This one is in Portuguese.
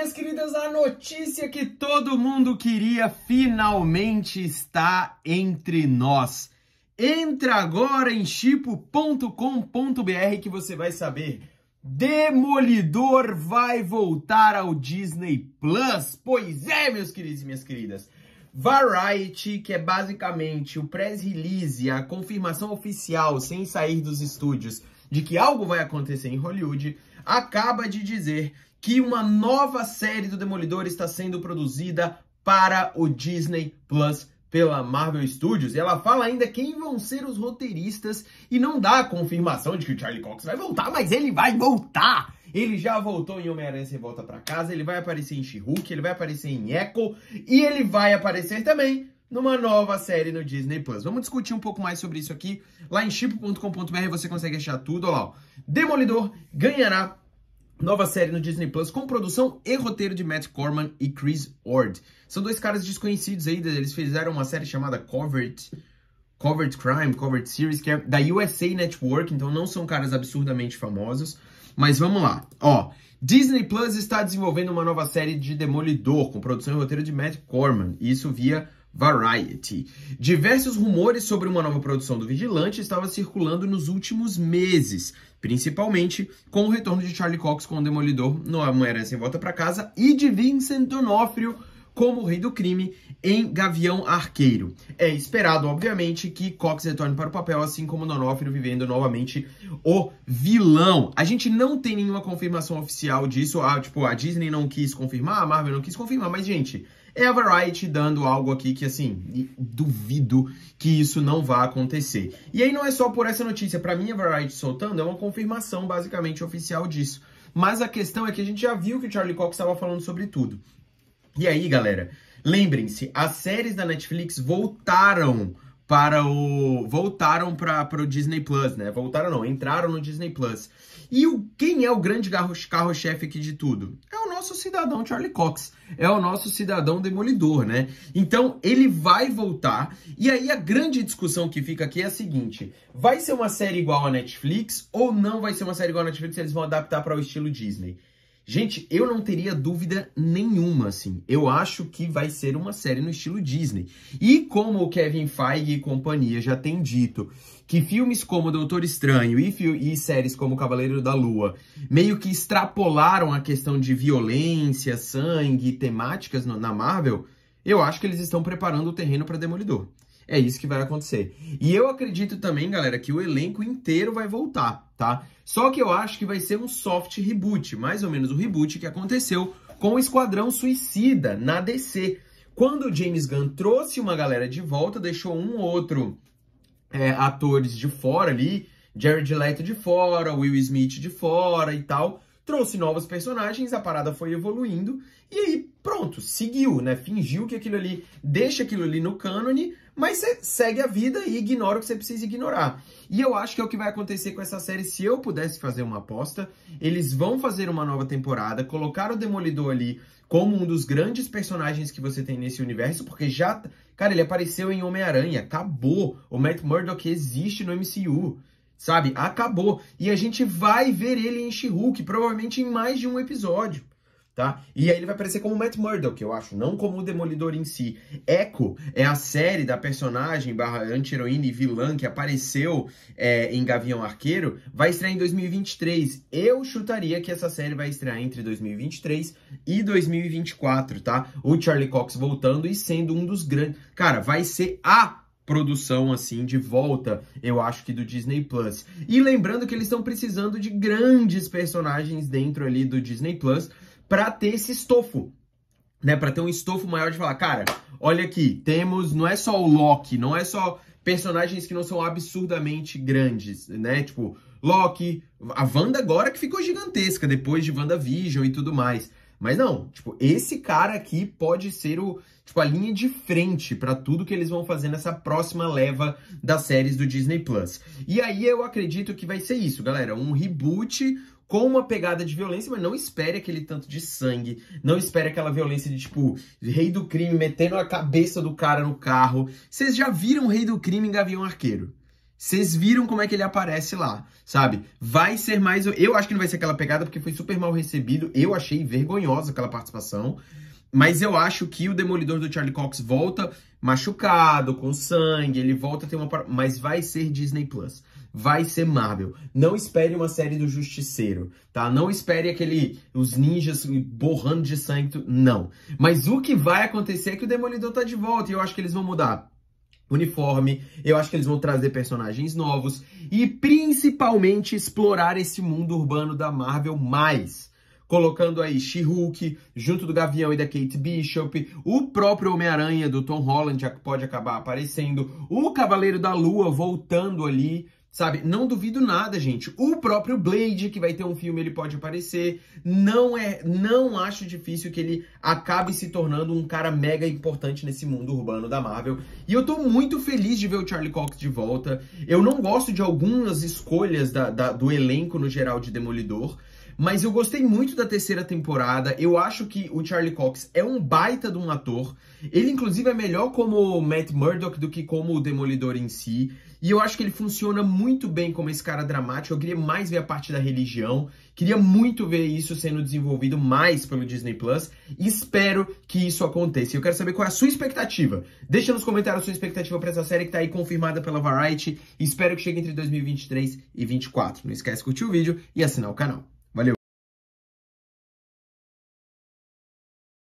minhas queridas, a notícia que todo mundo queria finalmente está entre nós. Entra agora em chipo.com.br que você vai saber. Demolidor vai voltar ao Disney Plus. Pois é, meus queridos e minhas queridas. Variety, que é basicamente o press release, a confirmação oficial sem sair dos estúdios de que algo vai acontecer em Hollywood, acaba de dizer que uma nova série do Demolidor está sendo produzida para o Disney Plus pela Marvel Studios. E ela fala ainda quem vão ser os roteiristas e não dá a confirmação de que o Charlie Cox vai voltar, mas ele vai voltar. Ele já voltou em Homem-Aranha Sem Volta para Casa, ele vai aparecer em she ele vai aparecer em Echo e ele vai aparecer também numa nova série no Disney Plus. Vamos discutir um pouco mais sobre isso aqui. Lá em chip.com.br você consegue achar tudo. Olha lá, ó. Demolidor ganhará nova série no Disney Plus com produção e roteiro de Matt Corman e Chris Ord. São dois caras desconhecidos aí, eles fizeram uma série chamada Covert, Covered Crime, Covered Series, que é da USA Network, então não são caras absurdamente famosos. Mas vamos lá. Ó, Disney Plus está desenvolvendo uma nova série de Demolidor, com produção e roteiro de Matt Corman. Isso via Variety. Diversos rumores sobre uma nova produção do Vigilante estavam circulando nos últimos meses, principalmente com o retorno de Charlie Cox com o Demolidor no Amanhã é Sem Volta para Casa e de Vincent D'Onofrio como o Rei do Crime em Gavião Arqueiro. É esperado, obviamente, que Cox retorne para o papel, assim como Donofrio vivendo novamente o vilão. A gente não tem nenhuma confirmação oficial disso, ah, tipo, a Disney não quis confirmar, a Marvel não quis confirmar, mas, gente, é a Variety dando algo aqui que, assim, duvido que isso não vá acontecer. E aí não é só por essa notícia, para mim a Variety soltando é uma confirmação basicamente oficial disso. Mas a questão é que a gente já viu que o Charlie Cox estava falando sobre tudo. E aí, galera, lembrem-se, as séries da Netflix voltaram para o voltaram para o Disney Plus, né? Voltaram não, entraram no Disney Plus. E o, quem é o grande carro-chefe aqui de tudo? É nosso cidadão Charlie Cox, é o nosso cidadão demolidor, né? Então ele vai voltar. E aí a grande discussão que fica aqui é a seguinte: vai ser uma série igual a Netflix ou não vai ser uma série igual a Netflix? Eles vão adaptar para o estilo Disney. Gente, eu não teria dúvida nenhuma, assim. Eu acho que vai ser uma série no estilo Disney. E como o Kevin Feige e companhia já tem dito que filmes como Doutor Estranho e, e séries como Cavaleiro da Lua meio que extrapolaram a questão de violência, sangue, e temáticas no, na Marvel, eu acho que eles estão preparando o terreno para Demolidor. É isso que vai acontecer. E eu acredito também, galera, que o elenco inteiro vai voltar, tá? Só que eu acho que vai ser um soft reboot, mais ou menos o reboot que aconteceu com o Esquadrão Suicida na DC. Quando o James Gunn trouxe uma galera de volta, deixou um ou outro é, atores de fora ali, Jared Leto de fora, Will Smith de fora e tal, trouxe novos personagens, a parada foi evoluindo, e aí pronto, seguiu, né? Fingiu que aquilo ali, deixa aquilo ali no cânone, mas você segue a vida e ignora o que você precisa ignorar. E eu acho que é o que vai acontecer com essa série se eu pudesse fazer uma aposta. Eles vão fazer uma nova temporada, colocar o Demolidor ali como um dos grandes personagens que você tem nesse universo, porque já. Cara, ele apareceu em Homem-Aranha, acabou. O Matt Murdock existe no MCU sabe? Acabou. E a gente vai ver ele em She-Hulk, provavelmente em mais de um episódio. Tá? E aí ele vai aparecer como Matt Murdock, eu acho, não como o Demolidor em si. Echo é a série da personagem barra anti-heroína e vilã que apareceu é, em Gavião Arqueiro, vai estrear em 2023. Eu chutaria que essa série vai estrear entre 2023 e 2024, tá? O Charlie Cox voltando e sendo um dos grandes... Cara, vai ser a produção assim de volta, eu acho que do Disney Plus. E lembrando que eles estão precisando de grandes personagens dentro ali do Disney Plus para ter esse estofo, né, para ter um estofo maior de falar, cara, olha aqui, temos, não é só o Loki, não é só personagens que não são absurdamente grandes, né? Tipo, Loki, a Wanda agora que ficou gigantesca depois de WandaVision e tudo mais. Mas não, tipo, esse cara aqui pode ser o, tipo, a linha de frente para tudo que eles vão fazer nessa próxima leva das séries do Disney Plus. E aí eu acredito que vai ser isso, galera, um reboot com uma pegada de violência, mas não espere aquele tanto de sangue, não espere aquela violência de tipo rei do crime metendo a cabeça do cara no carro. Vocês já viram Rei do Crime em Gavião Arqueiro? Vocês viram como é que ele aparece lá, sabe? Vai ser mais. Eu acho que não vai ser aquela pegada porque foi super mal recebido. Eu achei vergonhosa aquela participação. Mas eu acho que o Demolidor do Charlie Cox volta machucado, com sangue, ele volta a ter uma. Mas vai ser Disney Plus. Vai ser Marvel. Não espere uma série do Justiceiro, tá? Não espere aquele. os ninjas borrando de sangue. Não. Mas o que vai acontecer é que o Demolidor tá de volta e eu acho que eles vão mudar uniforme. Eu acho que eles vão trazer personagens novos e principalmente explorar esse mundo urbano da Marvel mais. Colocando aí She-Hulk junto do Gavião e da Kate Bishop, o próprio Homem-Aranha do Tom Holland já pode acabar aparecendo, o Cavaleiro da Lua voltando ali Sabe? Não duvido nada, gente. O próprio Blade, que vai ter um filme, ele pode aparecer. Não é, não acho difícil que ele acabe se tornando um cara mega importante nesse mundo urbano da Marvel. E eu tô muito feliz de ver o Charlie Cox de volta. Eu não gosto de algumas escolhas da, da, do elenco no geral de Demolidor. Mas eu gostei muito da terceira temporada. Eu acho que o Charlie Cox é um baita de um ator. Ele, inclusive, é melhor como Matt Murdock do que como o Demolidor em si. E eu acho que ele funciona muito bem como esse cara dramático. Eu queria mais ver a parte da religião. Queria muito ver isso sendo desenvolvido mais pelo Disney Plus. espero que isso aconteça. Eu quero saber qual é a sua expectativa. Deixa nos comentários a sua expectativa para essa série que tá aí confirmada pela Variety. Espero que chegue entre 2023 e 2024. Não esquece de curtir o vídeo e assinar o canal.